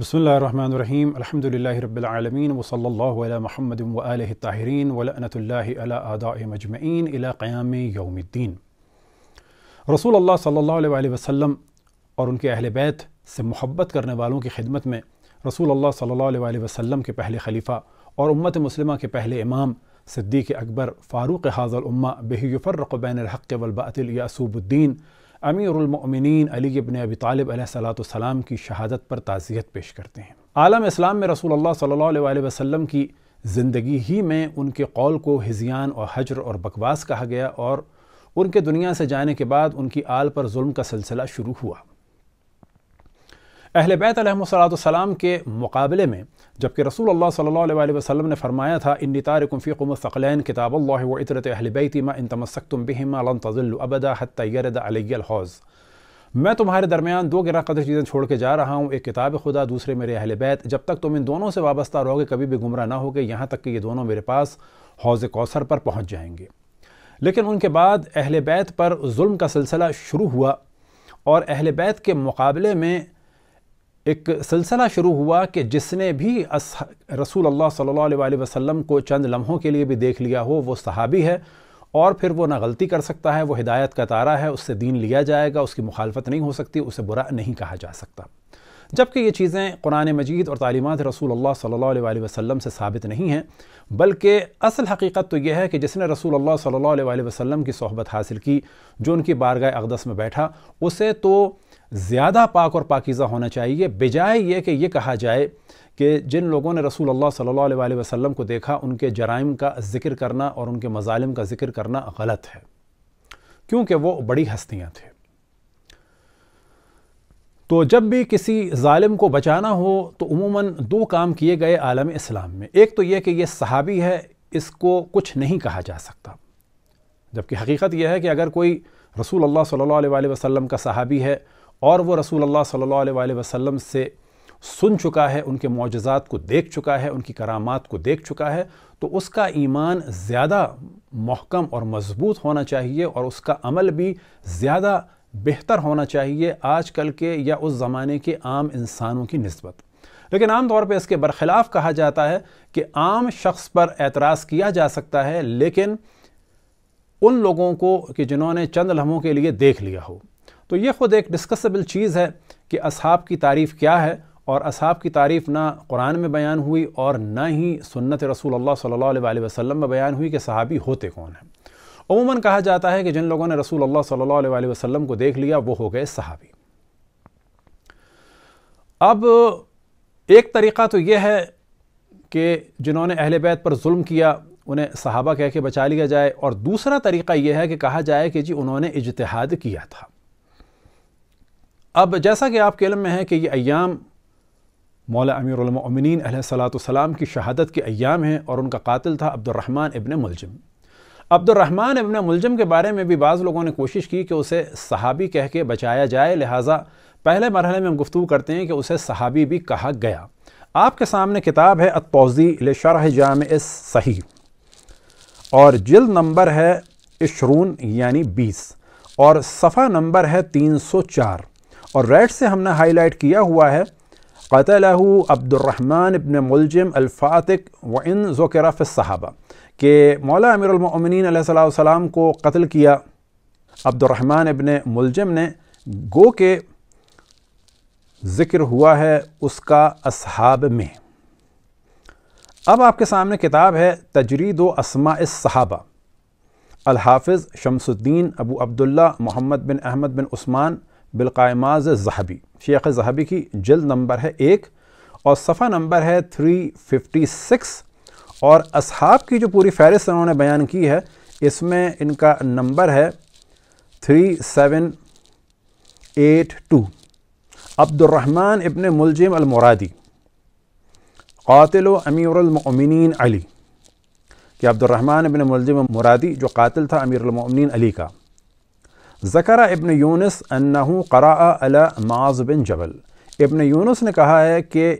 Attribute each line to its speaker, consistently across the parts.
Speaker 1: بسم الله الرحمن الرحيم الحمد لله رب العالمين وصلى الله على محمد وآله الطاهرين ولأنة الله على آدائه مجمعين إلى قيام يوم الدين رسول الله صلى الله عليه وسلم اور ان کے اہل بیت سے محبت کرنے والوں کی خدمت میں رسول اللہ صلی اللہ علیہ وآلہ وسلم کے پہلے خلیفہ اور امت مسلمہ کے پہلے امام صدیق اکبر فاروق حاضر امہ بہی یفرق بین الحق والباطل یا سوب الدین امیر المؤمنین علی ابن ابی طالب علیہ صلاۃ والسلام کی شہادت پر تعزیت پیش کرتے ہیں عالم اسلام میں رسول اللہ صلی اللہ علیہ وسلم کی زندگی ہی میں ان کے قول کو ہزیان اور حجر اور بکواس کہا گیا اور ان کے دنیا سے جانے کے بعد ان کی آل پر ظلم کا سلسلہ شروع ہوا اہل بیت علیہ صلاۃ کے مقابلے میں جبکہ رسول اللہ صلی اللہ علیہ وسلم نے فرمایا تھا ان نتار قمفی قم کتاب اللہ و اطرت اہل بیتی ما لن انتمستم ابدا حتی یرد علی الحوض میں تمہارے درمیان دو گرہ قدر چیزیں چھوڑ کے جا رہا ہوں ایک کتاب خدا دوسرے میرے اہل بیت جب تک تم ان دونوں سے وابستہ رہو گے کبھی بھی گمراہ نہ ہوگے یہاں تک کہ یہ دونوں میرے پاس حوض کوثر پر پہنچ جائیں گے لیکن ان کے بعد اہل بیت پر ظلم کا سلسلہ شروع ہوا اور اہل بیت کے مقابلے میں ایک سلسلہ شروع ہوا کہ جس نے بھی رسول اللہ صلی اللہ علیہ وسلم کو چند لمحوں کے لیے بھی دیکھ لیا ہو وہ صحابی ہے اور پھر وہ نہ غلطی کر سکتا ہے وہ ہدایت کا تارہ ہے اس سے دین لیا جائے گا اس کی مخالفت نہیں ہو سکتی اسے برا نہیں کہا جا سکتا جبکہ یہ چیزیں قرآن مجید اور تعلیمات رسول اللہ صلی اللہ علیہ وسلم سے ثابت نہیں ہیں بلکہ اصل حقیقت تو یہ ہے کہ جس نے رسول اللہ صلی اللہ علیہ وسلم کی صحبت حاصل کی جو ان کی بارگاہ اقدس میں بیٹھا اسے تو زیادہ پاک اور پاکیزہ ہونا چاہیے بجائے یہ کہ یہ کہا جائے کہ جن لوگوں نے رسول اللہ صلی اللہ علیہ وسلم کو دیکھا ان کے جرائم کا ذکر کرنا اور ان کے مظالم کا ذکر کرنا غلط ہے کیونکہ وہ بڑی ہستیاں تھیں تو جب بھی کسی ظالم کو بچانا ہو تو عموماً دو کام کیے گئے عالم اسلام میں ایک تو یہ کہ یہ صحابی ہے اس کو کچھ نہیں کہا جا سکتا جبکہ حقیقت یہ ہے کہ اگر کوئی رسول اللہ صلی اللہ علیہ وسلم کا صحابی ہے اور وہ رسول اللہ صلی اللہ علیہ وسلم سے سن چکا ہے ان کے معجزات کو دیکھ چکا ہے ان کی کرامات کو دیکھ چکا ہے تو اس کا ایمان زیادہ محکم اور مضبوط ہونا چاہیے اور اس کا عمل بھی زیادہ بہتر ہونا چاہیے آج کل کے یا اس زمانے کے عام انسانوں کی نسبت لیکن عام طور پہ اس کے برخلاف کہا جاتا ہے کہ عام شخص پر اعتراض کیا جا سکتا ہے لیکن ان لوگوں کو کہ جنہوں نے چند لمحوں کے لیے دیکھ لیا ہو تو یہ خود ایک ڈسکسبل چیز ہے کہ اصحاب کی تعریف کیا ہے اور اصحاب کی تعریف نہ قرآن میں بیان ہوئی اور نہ ہی سنت رسول اللہ صلی اللہ علیہ وسلم میں بیان ہوئی کہ صحابی ہوتے کون ہیں عموماً کہا جاتا ہے کہ جن لوگوں نے رسول اللہ صلی اللہ علیہ وسلم کو دیکھ لیا وہ ہو گئے صحابی اب ایک طریقہ تو یہ ہے کہ جنہوں نے اہل بیت پر ظلم کیا انہیں صحابہ کہہ کے بچا لیا جائے اور دوسرا طریقہ یہ ہے کہ کہا جائے کہ جی انہوں نے اجتحاد کیا تھا اب جیسا کہ آپ کے علم میں ہے کہ یہ ایام مولا امیر المؤمنین علیہ صلاۃ والسلام کی شہادت کے ایام ہیں اور ان کا قاتل تھا عبد الرحمٰن ابن ملجم عبد الرحمن ابن ملجم کے بارے میں بھی بعض لوگوں نے کوشش کی کہ اسے صحابی کہہ کے بچایا جائے لہٰذا پہلے مرحلے میں ہم گفتگو کرتے ہیں کہ اسے صحابی بھی کہا گیا آپ کے سامنے کتاب ہے اتوزی لشرح جامع صحیح اور جلد نمبر ہے اشرون یعنی بیس اور صفحہ نمبر ہے تین سو چار اور ریڈ سے ہم نے ہائی لائٹ کیا ہوا ہے قطع عبد الرحمن ابن ملجم الفاتق و ان ذوکرافِ صحابہ کہ مولا امیر المؤمنین علیہ السلام کو قتل کیا عبد الرحمن ابن ملجم نے گو کے ذکر ہوا ہے اس کا اصحاب میں اب آپ کے سامنے کتاب ہے تجرید و اسماء الصحابہ صحابہ الحافظ شمس الدین ابو عبداللہ محمد بن احمد بن عثمان بالقائماز زہبی شیخ زہبی کی جلد نمبر ہے ایک اور صفحہ نمبر ہے 356 اور اصحاب کی جو پوری فہرست انہوں نے بیان کی ہے اس میں ان کا نمبر ہے 3782 عبد الرحمن ابن ملجم المرادی قاتل و امیر المؤمنین علی کہ عبد الرحمن ابن ملجم مرادی جو قاتل تھا امیر المؤمنین علی کا زکرہ ابن یونس انہو قراء علی معاذ بن جبل ابن یونس نے کہا ہے کہ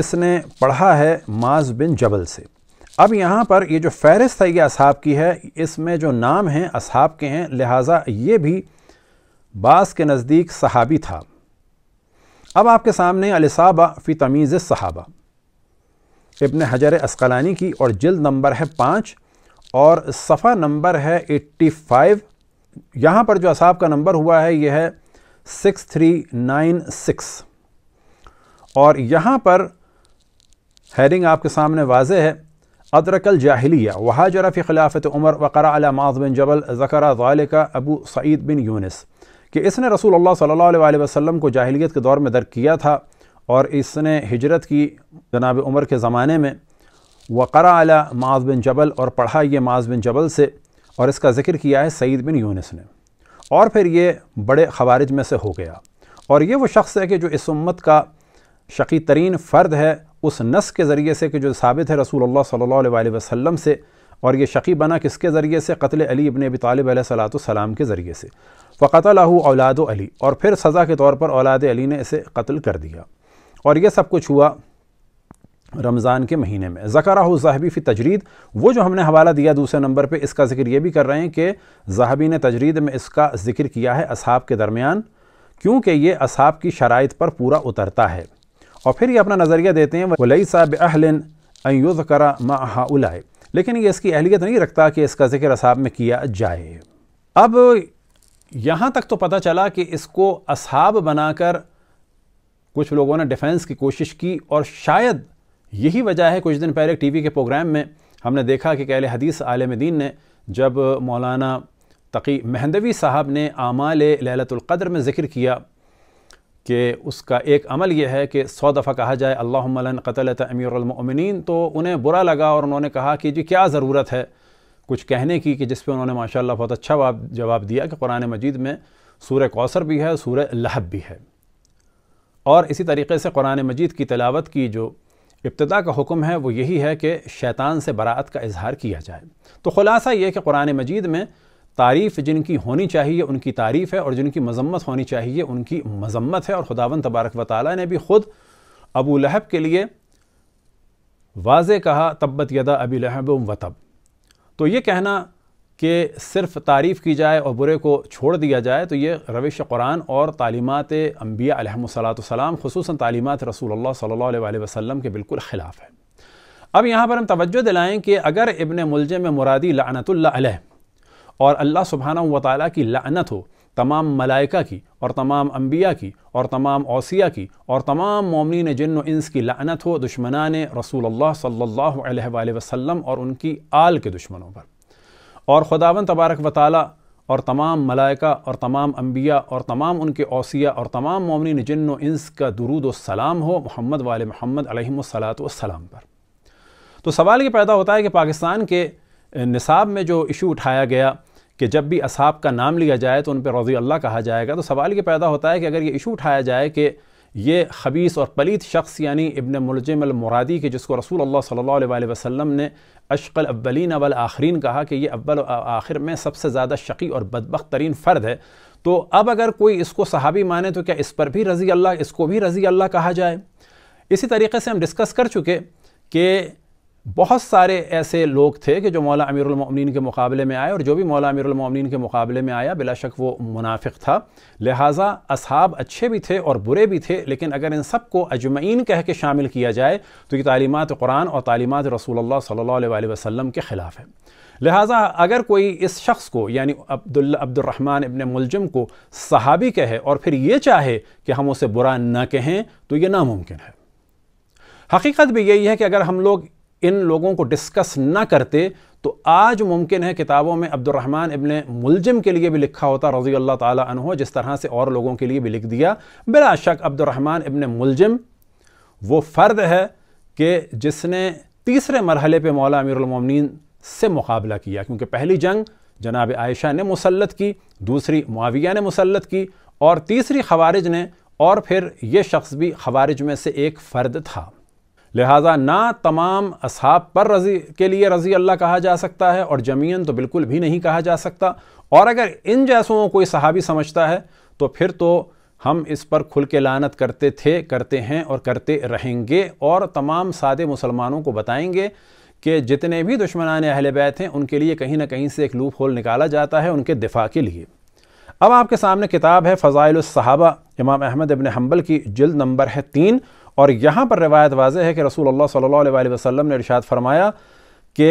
Speaker 1: اس نے پڑھا ہے معاذ بن جبل سے اب یہاں پر یہ جو فہرست ہے یہ اصحاب کی ہے اس میں جو نام ہیں اصحاب کے ہیں لہٰذا یہ بھی بعض کے نزدیک صحابی تھا اب آپ کے سامنے اِلصاب فی تمیز صحابہ ابن حجر اسقلانی کی اور جلد نمبر ہے پانچ اور صفحہ نمبر ہے ایٹی فائیو یہاں پر جو اصحاب کا نمبر ہوا ہے یہ ہے سکس تھری نائن سکس اور یہاں پر ہیڈنگ آپ کے سامنے واضح ہے ادرک الجاہلیہ وہاجر فی خلافت عمر وقرا علی معاذ بن جبل ذکر ذالک ابو سعید بن یونس کہ اس نے رسول اللہ صلی اللہ علیہ وسلم کو جاہلیت کے دور میں درک کیا تھا اور اس نے ہجرت کی جناب عمر کے زمانے میں وقرا علی معاذ بن جبل اور پڑھا یہ معاذ بن جبل سے اور اس کا ذکر کیا ہے سعید بن یونس نے اور پھر یہ بڑے خوارج میں سے ہو گیا اور یہ وہ شخص ہے کہ جو اس امت کا شقی ترین فرد ہے اس نس کے ذریعے سے کہ جو ثابت ہے رسول اللہ صلی اللہ علیہ وسلم سے اور یہ شقی بنا کس کے ذریعے سے قتل علی ابن ابی طالب علیہ صلاۃ کے ذریعے سے فَقَتَلَهُ اللہ اولاد علی اور پھر سزا کے طور پر اولاد علی نے اسے قتل کر دیا اور یہ سب کچھ ہوا رمضان کے مہینے میں ذکرہ زہبی فی تجرید وہ جو ہم نے حوالہ دیا دوسرے نمبر پہ اس کا ذکر یہ بھی کر رہے ہیں کہ زہبی نے تجرید میں اس کا ذکر کیا ہے اصحاب کے درمیان کیونکہ یہ اصحاب کی شرائط پر پورا اترتا ہے اور پھر یہ اپنا نظریہ دیتے ہیں ولی صاحب اہلن يُذْكَرَ ذکر ماح لیکن یہ اس کی اہلیت نہیں رکھتا کہ اس کا ذکر اصحاب میں کیا جائے اب یہاں تک تو پتہ چلا کہ اس کو اصحاب بنا کر کچھ لوگوں نے ڈیفینس کی کوشش کی اور شاید یہی وجہ ہے کچھ دن پہلے ٹی وی کے پروگرام میں ہم نے دیکھا کہ کہلے حدیث عالم دین نے جب مولانا تقی مہندوی صاحب نے اعمال لہلت القدر میں ذکر کیا کہ اس کا ایک عمل یہ ہے کہ سو دفعہ کہا جائے اللہ ملن قتلت امیر المؤمنین تو انہیں برا لگا اور انہوں نے کہا کہ جی کیا ضرورت ہے کچھ کہنے کی کہ جس پہ انہوں نے ماشاء اللہ بہت اچھا جواب دیا کہ قرآن مجید میں سورہ کوثر بھی ہے سورہ لہب بھی ہے اور اسی طریقے سے قرآن مجید کی تلاوت کی جو ابتدا کا حکم ہے وہ یہی ہے کہ شیطان سے براعت کا اظہار کیا جائے تو خلاصہ یہ کہ قرآن مجید میں تعریف جن کی ہونی چاہیے ان کی تعریف ہے اور جن کی مذمت ہونی چاہیے ان کی مذمت ہے اور خداون تبارک و تعالیٰ نے بھی خود ابو لہب کے لیے واضح کہا تبت یدا ابی لہب و تب تو یہ کہنا کہ صرف تعریف کی جائے اور برے کو چھوڑ دیا جائے تو یہ روش قرآن اور تعلیمات انبیاء علیہ السلام خصوصاً تعلیمات رسول اللہ صلی اللہ علیہ وسلم کے بالکل خلاف ہے اب یہاں پر ہم توجہ دلائیں کہ اگر ابن ملجے میں مرادی لعنت اللہ علیہ اور اللہ سبحانہ و تعالیٰ کی لعنت ہو تمام ملائکہ کی اور تمام انبیاء کی اور تمام اوسیہ کی اور تمام مومنین جن و انس کی لعنت ہو دشمنان رسول اللہ صلی اللہ علیہ وآلہ وسلم اور ان کی آل کے دشمنوں پر اور خداون تبارک و تعالیٰ اور تمام ملائکہ اور تمام انبیاء اور تمام ان کے اوثیہ اور تمام مومنین جن و انس کا درود و سلام ہو محمد وال محمد علیہم الصلاۃ والسلام پر تو سوال یہ پیدا ہوتا ہے کہ پاکستان کے نصاب میں جو ایشو اٹھایا گیا کہ جب بھی اصحاب کا نام لیا جائے تو ان پہ رضی اللہ کہا جائے گا تو سوال یہ پیدا ہوتا ہے کہ اگر یہ ایشو اٹھایا جائے کہ یہ خبیص اور پلیت شخص یعنی ابن ملجم المرادی کے جس کو رسول اللہ صلی اللہ علیہ وسلم نے اشقل ابلین اول آخرین کہا کہ یہ اول آخر میں سب سے زیادہ شقی اور بدبخت ترین فرد ہے تو اب اگر کوئی اس کو صحابی مانے تو کیا اس پر بھی رضی اللہ اس کو بھی رضی اللہ کہا جائے اسی طریقے سے ہم ڈسکس کر چکے کہ بہت سارے ایسے لوگ تھے کہ جو مولا امیر المومنین کے مقابلے میں آئے اور جو بھی مولا امیر المومنین کے مقابلے میں آیا بلا شک وہ منافق تھا لہٰذا اصحاب اچھے بھی تھے اور برے بھی تھے لیکن اگر ان سب کو اجمعین کہہ کے شامل کیا جائے تو یہ تعلیمات قرآن اور تعلیمات رسول اللہ صلی اللہ علیہ وسلم کے خلاف ہے لہٰذا اگر کوئی اس شخص کو یعنی عبداللہ عبد الرحمن ابن ملجم کو صحابی کہے اور پھر یہ چاہے کہ ہم اسے برا نہ کہیں تو یہ ناممکن ہے حقیقت بھی یہی ہے کہ اگر ہم لوگ ان لوگوں کو ڈسکس نہ کرتے تو آج ممکن ہے کتابوں میں عبد الرحمن ابن ملجم کے لیے بھی لکھا ہوتا رضی اللہ تعالیٰ عنہ جس طرح سے اور لوگوں کے لیے بھی لکھ دیا بلا شک عبد الرحمن ابن ملجم وہ فرد ہے کہ جس نے تیسرے مرحلے پہ مولا امیر المومنین سے مقابلہ کیا کیونکہ پہلی جنگ جناب عائشہ نے مسلط کی دوسری معاویہ نے مسلط کی اور تیسری خوارج نے اور پھر یہ شخص بھی خوارج میں سے ایک فرد تھا لہٰذا نہ تمام اصحاب پر رضی کے لیے رضی اللہ کہا جا سکتا ہے اور جمعین تو بالکل بھی نہیں کہا جا سکتا اور اگر ان جیسوں کوئی صحابی سمجھتا ہے تو پھر تو ہم اس پر کھل کے لانت کرتے تھے کرتے ہیں اور کرتے رہیں گے اور تمام سادے مسلمانوں کو بتائیں گے کہ جتنے بھی دشمنان اہل بیت ہیں ان کے لیے کہیں نہ کہیں سے ایک لوپ ہول نکالا جاتا ہے ان کے دفاع کے لیے اب آپ کے سامنے کتاب ہے فضائل الصحابہ امام احمد ابن حنبل کی جلد نمبر ہے تین اور یہاں پر روایت واضح ہے کہ رسول اللہ صلی اللہ علیہ وسلم نے ارشاد فرمایا کہ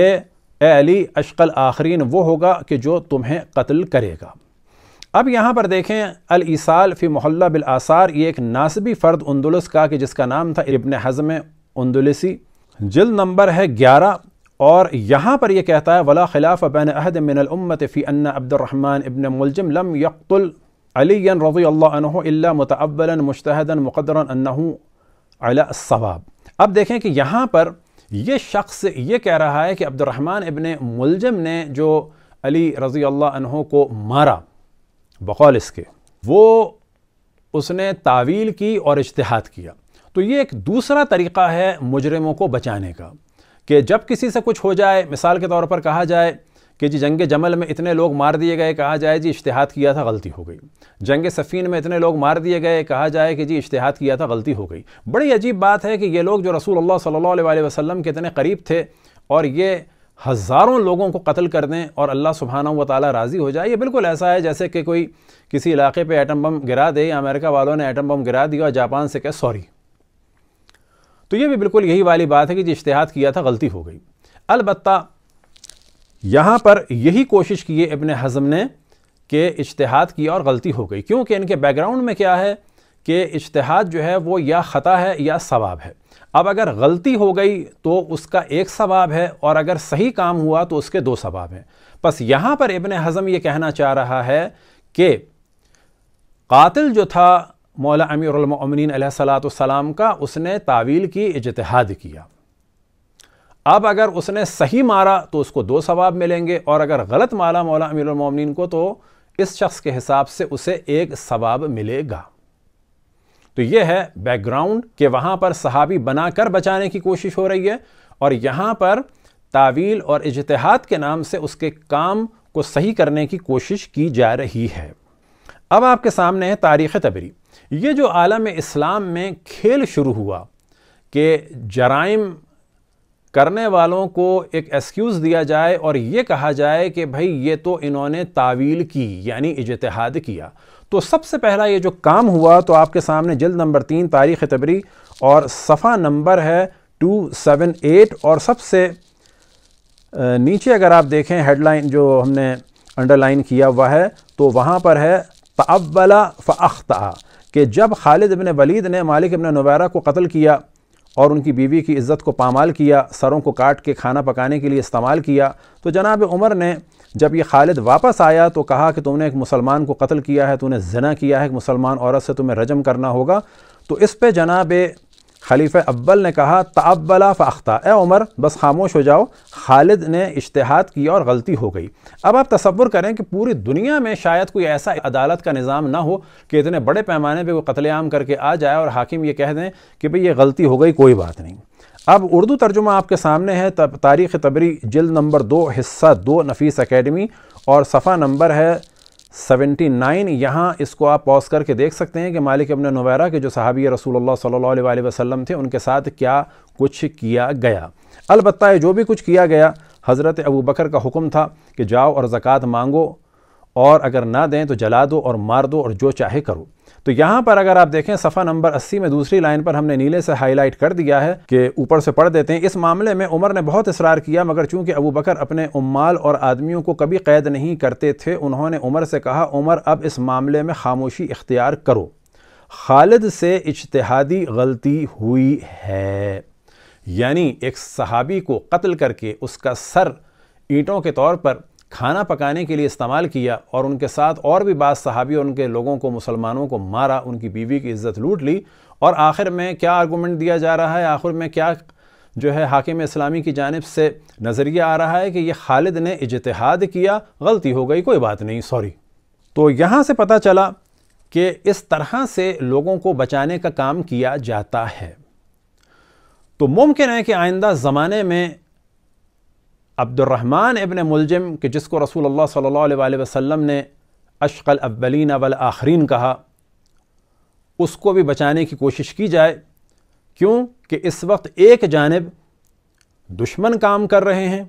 Speaker 1: اے علی اشقل آخرین وہ ہوگا کہ جو تمہیں قتل کرے گا اب یہاں پر دیکھیں الاسال فی محلہ بالآثار یہ ایک ناسبی فرد اندلس کا کہ جس کا نام تھا ابن حضم اندلسی جلد نمبر ہے گیارہ اور یہاں پر یہ کہتا ہے خِلَافَ بین عہد من الْأُمَّةِ فی أَنَّ عبد الرَّحْمَانِ ابن ملجم لم يَقْتُلْ عَلِيًّا رَضِيَ اللہ عنہ إِلَّا متبلاََََََََََََ مُشْتَهَدًا مُقَدْرًا أَنَّهُ علی الصواب اب دیکھیں کہ یہاں پر یہ شخص یہ کہہ رہا ہے کہ عبد الرحمن ابن ملجم نے جو علی رضی اللہ عنہ کو مارا بقول اس کے وہ اس نے تعویل کی اور اجتہاد کیا تو یہ ایک دوسرا طریقہ ہے مجرموں کو بچانے کا کہ جب کسی سے کچھ ہو جائے مثال کے طور پر کہا جائے کہ جی جنگ جمل میں اتنے لوگ مار دیے گئے کہا جائے جی اشتہاد کیا تھا غلطی ہو گئی جنگ سفین میں اتنے لوگ مار دیے گئے کہا جائے کہ جی اشتہاد کیا تھا غلطی ہو گئی بڑی عجیب بات ہے کہ یہ لوگ جو رسول اللہ صلی اللہ علیہ وسلم کے اتنے قریب تھے اور یہ ہزاروں لوگوں کو قتل کر دیں اور اللہ سبحانہ و تعالیٰ راضی ہو جائے یہ بالکل ایسا ہے جیسے کہ کوئی کسی علاقے پہ ایٹم بم گرا دے یا امریکہ والوں نے ایٹم بم گرا دیا اور جاپان سے کہ سوری تو یہ بھی بالکل یہی والی بات ہے کہ جی اشتہاد کیا تھا غلطی ہو گئی البتہ یہاں پر یہی کوشش کی ہے ابن حضم نے کہ اجتحاد کی اور غلطی ہو گئی کیونکہ ان کے بیک گراؤنڈ میں کیا ہے کہ اجتحاد جو ہے وہ یا خطا ہے یا ثواب ہے اب اگر غلطی ہو گئی تو اس کا ایک ثواب ہے اور اگر صحیح کام ہوا تو اس کے دو ثواب ہیں بس یہاں پر ابن حضم یہ کہنا چاہ رہا ہے کہ قاتل جو تھا مولا امیر المؤمنین علیہ صلاۃ والسلام کا اس نے تعویل کی اجتحاد کیا اب اگر اس نے صحیح مارا تو اس کو دو ثواب ملیں گے اور اگر غلط مارا مولا امیر المومنین کو تو اس شخص کے حساب سے اسے ایک ثواب ملے گا تو یہ ہے بیک گراؤنڈ کہ وہاں پر صحابی بنا کر بچانے کی کوشش ہو رہی ہے اور یہاں پر تعویل اور اجتحاد کے نام سے اس کے کام کو صحیح کرنے کی کوشش کی جا رہی ہے اب آپ کے سامنے ہے تاریخ تبری یہ جو عالم اسلام میں کھیل شروع ہوا کہ جرائم کرنے والوں کو ایک ایسکیوز دیا جائے اور یہ کہا جائے کہ بھائی یہ تو انہوں نے تعویل کی یعنی اجتحاد کیا تو سب سے پہلا یہ جو کام ہوا تو آپ کے سامنے جلد نمبر تین تاریخ تبری اور صفحہ نمبر ہے ٹو سیون ایٹ اور سب سے نیچے اگر آپ دیکھیں ہیڈ لائن جو ہم نے انڈر لائن کیا ہوا ہے تو وہاں پر ہے تَعَوَّلَ فاختہ کہ جب خالد ابن ولید نے مالک ابن نویرہ کو قتل کیا اور ان کی بیوی کی عزت کو پامال کیا سروں کو کاٹ کے کھانا پکانے کے لیے استعمال کیا تو جناب عمر نے جب یہ خالد واپس آیا تو کہا کہ تم نے ایک مسلمان کو قتل کیا ہے تو نے زنا کیا ہے ایک مسلمان عورت سے تمہیں رجم کرنا ہوگا تو اس پہ جناب خلیفہ ابل نے کہا تعبلا فاختہ اے عمر بس خاموش ہو جاؤ خالد نے اشتہاد کیا اور غلطی ہو گئی اب آپ تصور کریں کہ پوری دنیا میں شاید کوئی ایسا عدالت کا نظام نہ ہو کہ اتنے بڑے پیمانے پہ وہ قتل عام کر کے آ جائے اور حاکم یہ کہہ دیں کہ بھئی یہ غلطی ہو گئی کوئی بات نہیں اب اردو ترجمہ آپ کے سامنے ہے تاریخ تبری جلد نمبر دو حصہ دو نفیس اکیڈمی اور صفحہ نمبر ہے سیونٹی نائن یہاں اس کو آپ پوز کر کے دیکھ سکتے ہیں کہ مالک ابن نویرہ کے جو صحابی رسول اللہ صلی اللہ علیہ وآلہ وسلم تھے ان کے ساتھ کیا کچھ کیا گیا البتہ یہ جو بھی کچھ کیا گیا حضرت ابو بکر کا حکم تھا کہ جاؤ اور زکوٰۃ مانگو اور اگر نہ دیں تو جلا دو اور مار دو اور جو چاہے کرو تو یہاں پر اگر آپ دیکھیں صفحہ نمبر اسی میں دوسری لائن پر ہم نے نیلے سے ہائی لائٹ کر دیا ہے کہ اوپر سے پڑھ دیتے ہیں اس معاملے میں عمر نے بہت اصرار کیا مگر چونکہ ابو بکر اپنے امال اور آدمیوں کو کبھی قید نہیں کرتے تھے انہوں نے عمر سے کہا عمر اب اس معاملے میں خاموشی اختیار کرو خالد سے اجتہادی غلطی ہوئی ہے یعنی ایک صحابی کو قتل کر کے اس کا سر اینٹوں کے طور پر کھانا پکانے کے لیے استعمال کیا اور ان کے ساتھ اور بھی بعض صحابی اور ان کے لوگوں کو مسلمانوں کو مارا ان کی بیوی کی عزت لوٹ لی اور آخر میں کیا آرگومنٹ دیا جا رہا ہے آخر میں کیا جو ہے حاکم اسلامی کی جانب سے نظریہ آ رہا ہے کہ یہ خالد نے اجتحاد کیا غلطی ہو گئی کوئی بات نہیں سوری تو یہاں سے پتہ چلا کہ اس طرح سے لوگوں کو بچانے کا کام کیا جاتا ہے تو ممکن ہے کہ آئندہ زمانے میں عبد الرحمن ابن ملجم کہ جس کو رسول اللہ صلی اللہ علیہ وآلہ وسلم نے اشق الاولین والآخرین کہا اس کو بھی بچانے کی کوشش کی جائے کیوں کہ اس وقت ایک جانب دشمن کام کر رہے ہیں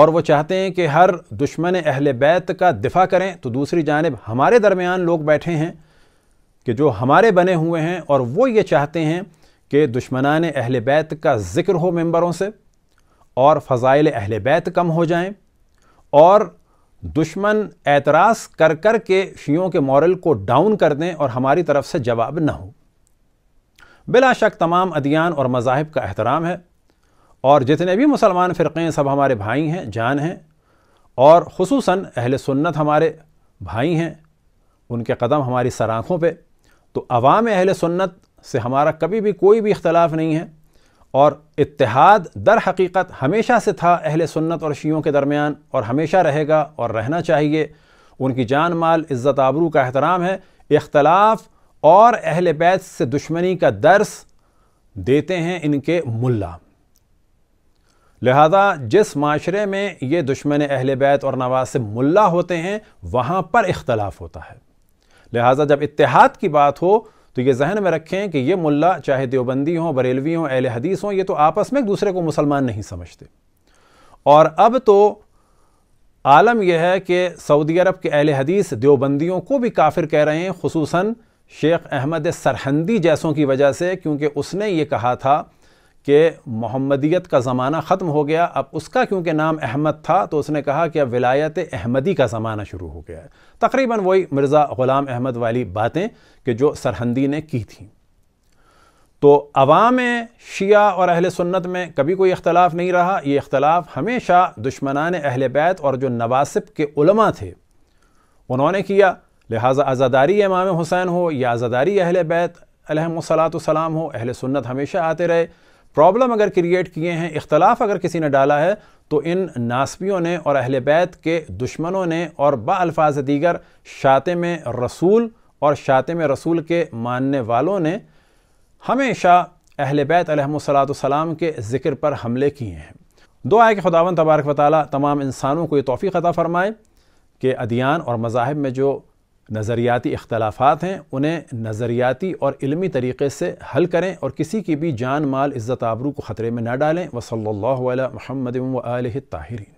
Speaker 1: اور وہ چاہتے ہیں کہ ہر دشمن اہل بیت کا دفاع کریں تو دوسری جانب ہمارے درمیان لوگ بیٹھے ہیں کہ جو ہمارے بنے ہوئے ہیں اور وہ یہ چاہتے ہیں کہ دشمنان اہل بیت کا ذکر ہو ممبروں سے اور فضائل اہل بیت کم ہو جائیں اور دشمن اعتراض کر کر کے شیعوں کے مورل کو ڈاؤن کر دیں اور ہماری طرف سے جواب نہ ہو بلا شک تمام ادیان اور مذاہب کا احترام ہے اور جتنے بھی مسلمان فرقے سب ہمارے بھائی ہیں جان ہیں اور خصوصاً اہل سنت ہمارے بھائی ہیں ان کے قدم ہماری سراخوں پہ تو عوام اہل سنت سے ہمارا کبھی بھی کوئی بھی اختلاف نہیں ہے اور اتحاد در حقیقت ہمیشہ سے تھا اہل سنت اور شیعوں کے درمیان اور ہمیشہ رہے گا اور رہنا چاہیے ان کی جان مال عزت آبرو کا احترام ہے اختلاف اور اہل بیت سے دشمنی کا درس دیتے ہیں ان کے ملا لہذا جس معاشرے میں یہ دشمن اہل بیت اور سے ملا ہوتے ہیں وہاں پر اختلاف ہوتا ہے لہٰذا جب اتحاد کی بات ہو تو یہ ذہن میں رکھیں کہ یہ ملا چاہے دیوبندی ہوں بریلوی ہوں اہل حدیث ہوں یہ تو آپس میں ایک دوسرے کو مسلمان نہیں سمجھتے اور اب تو عالم یہ ہے کہ سعودی عرب کے اہل حدیث دیوبندیوں کو بھی کافر کہہ رہے ہیں خصوصاً شیخ احمد سرہندی جیسوں کی وجہ سے کیونکہ اس نے یہ کہا تھا کہ محمدیت کا زمانہ ختم ہو گیا اب اس کا کیونکہ نام احمد تھا تو اس نے کہا کہ اب ولایت احمدی کا زمانہ شروع ہو گیا ہے تقریباً وہی مرزا غلام احمد والی باتیں کہ جو سرہندی نے کی تھیں تو عوام شیعہ اور اہل سنت میں کبھی کوئی اختلاف نہیں رہا یہ اختلاف ہمیشہ دشمنان اہل بیت اور جو نواسب کے علماء تھے انہوں نے کیا لہٰذا آزاداری امام حسین ہو یا آزاداری اہل بیت علیہ السلام ہو اہل سنت ہمیشہ آتے رہے پرابلم اگر کریٹ کیے ہیں اختلاف اگر کسی نے ڈالا ہے تو ان ناسبیوں نے اور اہل بیت کے دشمنوں نے اور با الفاظ دیگر میں رسول اور میں رسول کے ماننے والوں نے ہمیشہ اہل بیت علیہ السلام کے ذکر پر حملے کیے ہیں دعا ہے کہ خداون تبارک و تعالی تمام انسانوں کو یہ توفیق عطا فرمائے کہ ادیان اور مذاہب میں جو نظریاتی اختلافات ہیں انہیں نظریاتی اور علمی طریقے سے حل کریں اور کسی کی بھی جان مال عزت آبرو کو خطرے میں نہ ڈالیں وصلی اللہ علیہ محمد طاہر الطاہرین